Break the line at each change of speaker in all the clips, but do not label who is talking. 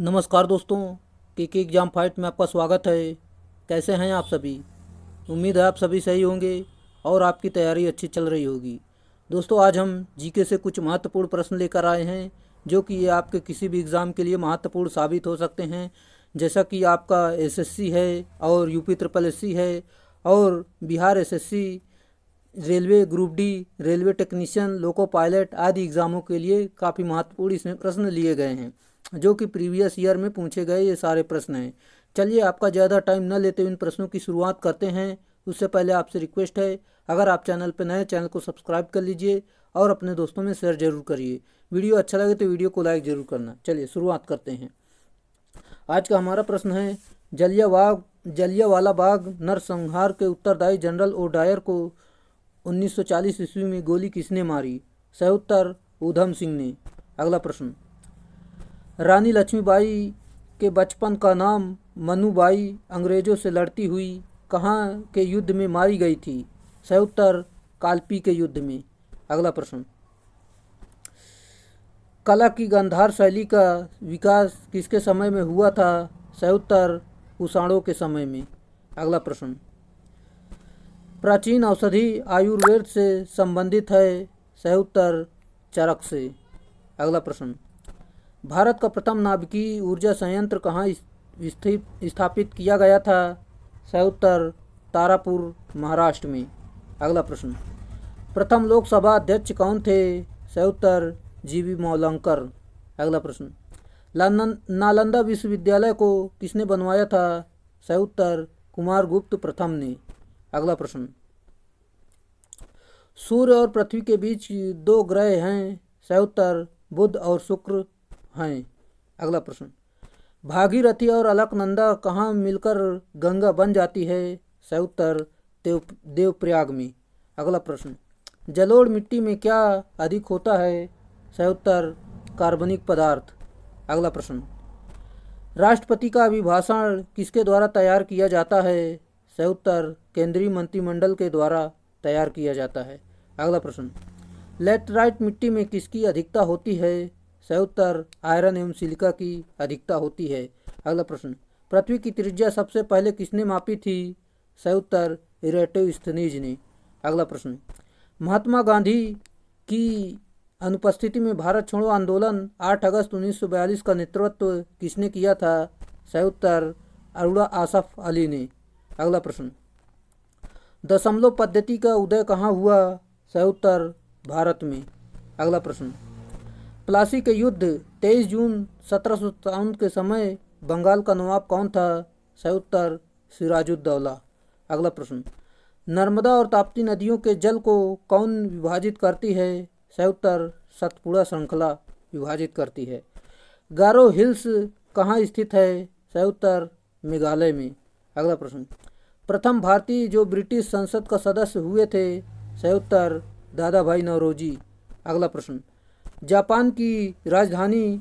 नमस्कार दोस्तों के के एग्ज़ाम फाइट में आपका स्वागत है कैसे हैं आप सभी उम्मीद है आप सभी सही होंगे और आपकी तैयारी अच्छी चल रही होगी दोस्तों आज हम जीके से कुछ महत्वपूर्ण प्रश्न लेकर आए हैं जो कि ये आपके किसी भी एग्ज़ाम के लिए महत्वपूर्ण साबित हो सकते हैं जैसा कि आपका एसएससी है और यूपी ट्रिपल एस है और Bihar S railway group D railway technician loco pilot आदि एग्ज़ामों के लिए काफ़ी महत्वपूर्ण इसमें प्रश्न लिए गए हैं जो कि प्रीवियस ईयर में पूछे गए ये सारे प्रश्न हैं चलिए आपका ज़्यादा टाइम न लेते हुए इन प्रश्नों की शुरुआत करते हैं उससे पहले आपसे रिक्वेस्ट है अगर आप चैनल पर नए चैनल को सब्सक्राइब कर लीजिए और अपने दोस्तों में शेयर जरूर करिए वीडियो अच्छा लगे तो वीडियो को लाइक जरूर करना चलिए शुरुआत करते हैं आज का हमारा प्रश्न है जलियावाग जलियावाला बाग नरसंहार के उत्तरदायी जनरल ओ डायर को 1940 ईस्वी में गोली किसने मारी सह उत्तर ऊधम सिंह ने अगला प्रश्न रानी लक्ष्मीबाई के बचपन का नाम मनुबाई अंग्रेज़ों से लड़ती हुई कहाँ के युद्ध में मारी गई थी सही उत्तर कालपी के युद्ध में अगला प्रश्न कला की गंधार शैली का विकास किसके समय में हुआ था सही उत्तर कुषाणों के समय में अगला प्रश्न प्राचीन औषधि आयुर्वेद से संबंधित है सही उत्तर चरक से अगला प्रश्न भारत का प्रथम नाभिकीय ऊर्जा संयंत्र कहाँ स्थापित किया गया था सह तारापुर महाराष्ट्र में अगला प्रश्न प्रथम लोकसभा अध्यक्ष कौन थे सह जी वी मौलंकर अगला प्रश्न नालंदा विश्वविद्यालय को किसने बनवाया था सह कुमार गुप्त प्रथम ने अगला प्रश्न सूर्य और पृथ्वी के बीच दो ग्रह हैं सह बुध और शुक्र हैं अगला प्रश्न भागीरथी और अलकनंदा कहाँ मिलकर गंगा बन जाती है सउत्तर देव देवप्रयाग में अगला प्रश्न जलोढ़ मिट्टी में क्या अधिक होता है सउत्तर कार्बनिक पदार्थ अगला प्रश्न राष्ट्रपति का अभिभाषण किसके द्वारा तैयार किया जाता है सउत्तर केंद्रीय मंत्रिमंडल के द्वारा तैयार किया जाता है अगला प्रश्न लेटराइट मिट्टी में किसकी अधिकता होती है उत्तर आयरन एवं सिलिका की अधिकता होती है अगला प्रश्न पृथ्वी की त्रिज्या सबसे पहले किसने मापी थी उत्तर इरेटिव स्थनीज ने अगला प्रश्न महात्मा गांधी की अनुपस्थिति में भारत छोड़ो आंदोलन 8 अगस्त 1942 का नेतृत्व किसने किया था उत्तर अरुणा आसफ अली ने अगला प्रश्न दशमलव पद्धति का उदय कहाँ हुआ उत्तर भारत में अगला प्रश्न प्लासी के युद्ध 23 जून सत्रह के समय बंगाल का नवाब कौन था सही उत्तर सिराजुद्दौला अगला प्रश्न नर्मदा और ताप्ती नदियों के जल को कौन विभाजित करती है सही उत्तर सतपुड़ा श्रृंखला विभाजित करती है गारो हिल्स कहाँ स्थित है सही उत्तर मेघालय में अगला प्रश्न प्रथम भारतीय जो ब्रिटिश संसद का सदस्य हुए थे सही उत्तर दादा भाई नवरोजी अगला प्रश्न जापान की राजधानी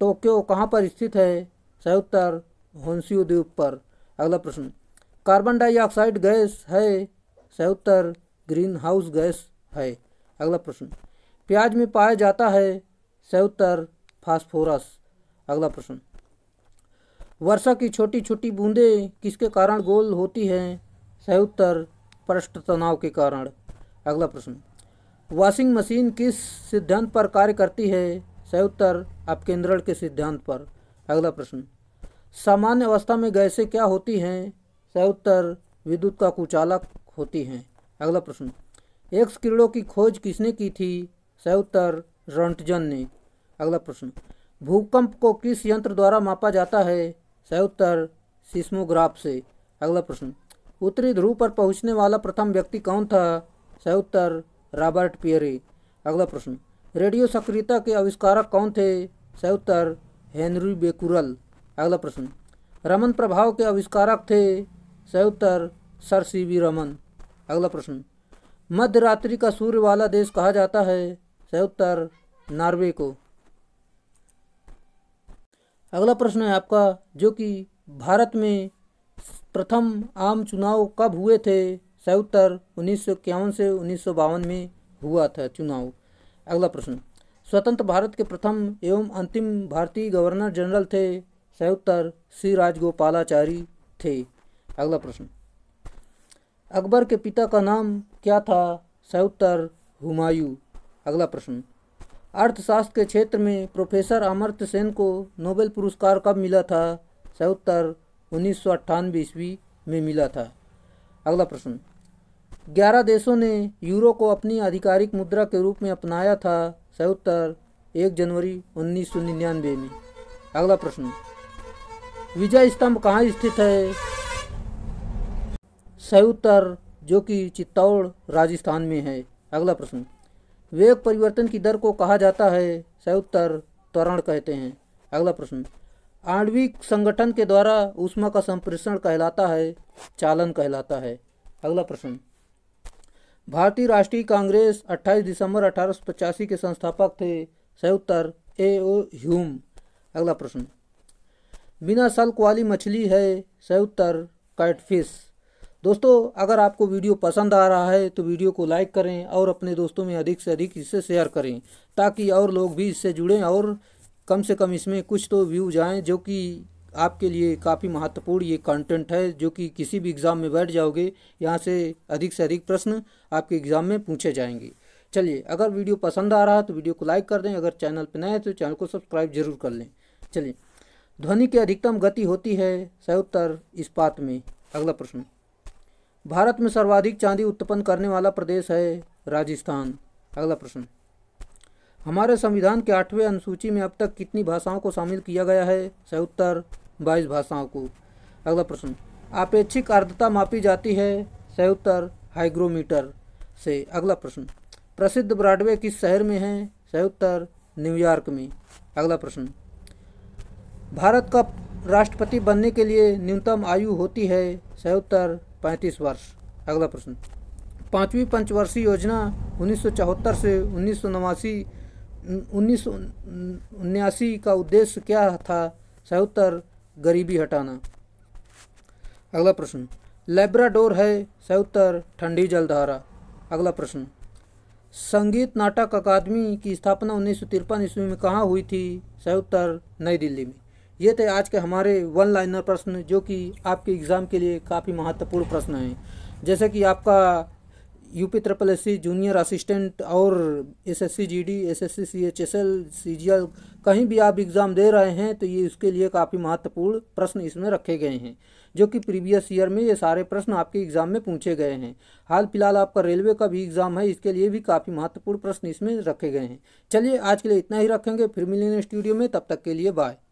टोक्यो कहाँ पर स्थित है सही उत्तर होंसियो द्वीप पर अगला प्रश्न कार्बन डाइऑक्साइड गैस है सही उत्तर ग्रीन हाउस गैस है अगला प्रश्न प्याज में पाया जाता है सही उत्तर फास्फोरस अगला प्रश्न वर्षा की छोटी छोटी बूंदें किसके कारण गोल होती हैं सही उत्तर पृष्ठ तनाव के कारण अगला प्रश्न वॉशिंग मशीन किस सिद्धांत पर कार्य करती है सही उत्तर अपकेंद्रण के सिद्धांत पर अगला प्रश्न सामान्य अवस्था में गैसें क्या होती हैं सही उत्तर विद्युत का कुचालक होती हैं अगला प्रश्न एक्स किरणों की खोज किसने की थी सही उत्तर रंटजन ने अगला प्रश्न भूकंप को किस यंत्र द्वारा मापा जाता है सही उत्तर सिस्मोग्राफ से अगला प्रश्न उत्तरी ध्रुव पर पहुंचने वाला प्रथम व्यक्ति कौन था सही उत्तर रॉबर्ट पियरी अगला प्रश्न रेडियो सक्रियता के आविष्कारक कौन थे सही उत्तर हेनरी बेकुरल अगला प्रश्न रमन प्रभाव के आविष्कारक थे सही उत्तर सर सी वी रमन अगला प्रश्न मध्य रात्रि का सूर्य वाला देश कहा जाता है सही उत्तर नॉर्वे को अगला प्रश्न है आपका जो कि भारत में प्रथम आम चुनाव कब हुए थे उत्तर उन्नीस से उन्नीस में हुआ था चुनाव अगला प्रश्न स्वतंत्र भारत के प्रथम एवं अंतिम भारतीय गवर्नर जनरल थे सयोत्तर श्री राजगोपालाचारी थे अगला प्रश्न अकबर के पिता का नाम क्या था सयोत्तर हुमायूं अगला प्रश्न अर्थशास्त्र के क्षेत्र में प्रोफेसर अमर्त्य सेन को नोबेल पुरस्कार कब मिला था सयोत्तर उन्नीस सौ ईस्वी में मिला था अगला प्रश्न ग्यारह देशों ने यूरो को अपनी आधिकारिक मुद्रा के रूप में अपनाया था सत्तर एक जनवरी उन्नीस सौ निन्यानवे में अगला प्रश्न विजय स्तंभ कहाँ स्थित है सयुत्तर जो कि चित्तौड़ राजस्थान में है अगला प्रश्न वेग परिवर्तन की दर को कहा जाता है सयुत्तर त्वरण कहते हैं अगला प्रश्न आणविक संगठन के द्वारा ऊष्मा का संप्रेषण कहलाता है चालन कहलाता है अगला प्रश्न भारतीय राष्ट्रीय कांग्रेस 28 दिसंबर अठारह के संस्थापक थे सही उत्तर ए ओ ह्यूम अगला प्रश्न बिना सल्क वाली मछली है सही उत्तर कैटफिश दोस्तों अगर आपको वीडियो पसंद आ रहा है तो वीडियो को लाइक करें और अपने दोस्तों में अधिक से अधिक इससे शेयर करें ताकि और लोग भी इससे जुड़ें और कम से कम इसमें कुछ तो व्यू जाएं जो कि आपके लिए काफ़ी महत्वपूर्ण ये कंटेंट है जो कि किसी भी एग्ज़ाम में बैठ जाओगे यहाँ से अधिक से अधिक प्रश्न आपके एग्ज़ाम में पूछे जाएंगे चलिए अगर वीडियो पसंद आ रहा है तो वीडियो को लाइक कर दें अगर चैनल पर नए हैं तो चैनल को सब्सक्राइब जरूर कर लें चलिए ध्वनि की अधिकतम गति होती है इस इस्पात में अगला प्रश्न भारत में सर्वाधिक चांदी उत्पन्न करने वाला प्रदेश है राजस्थान अगला प्रश्न हमारे संविधान के आठवें अनुसूची में अब तक कितनी भाषाओं को शामिल किया गया है उत्तर बाईस भाषाओं को अगला प्रश्न अपेक्षिक आर्द्रता मापी जाती है सयुत्तर हाइग्रोमीटर से अगला प्रश्न प्रसिद्ध ब्रॉडवे किस शहर में है सयुत्तर न्यूयॉर्क में अगला प्रश्न भारत का राष्ट्रपति बनने के लिए न्यूनतम आयु होती है सयुत्तर पैंतीस वर्ष अगला प्रश्न पाँचवीं पंचवर्षीय योजना उन्नीस से उन्नीस उन्नीस का उद्देश्य क्या था सहुत्तर गरीबी हटाना अगला प्रश्न लेब्राडोर है सउत्तर ठंडी जलधारा अगला प्रश्न संगीत नाटक अकादमी की स्थापना उन्नीस सौ तिरपन ईस्वी में कहाँ हुई थी सउत्तर नई दिल्ली में ये थे आज के हमारे वन लाइनर प्रश्न जो कि आपके एग्ज़ाम के लिए काफ़ी महत्वपूर्ण प्रश्न हैं जैसे कि आपका UP triple S junior assistant और S S C G D S S C C H S L C G L कहीं भी आप एग्ज़ाम दे रहे हैं तो ये उसके लिए काफ़ी महत्वपूर्ण प्रश्न इसमें रखे गए हैं जो कि प्रीवियस ईयर में ये सारे प्रश्न आपके एग्ज़ाम में पूछे गए हैं हाल फिलहाल आपका रेलवे का भी एग्ज़ाम है इसके लिए भी काफ़ी महत्वपूर्ण प्रश्न इसमें रखे गए हैं चलिए आज के लिए इतना ही रखेंगे फिर मिलेंगे स्टूडियो में तब तक के लिए बाय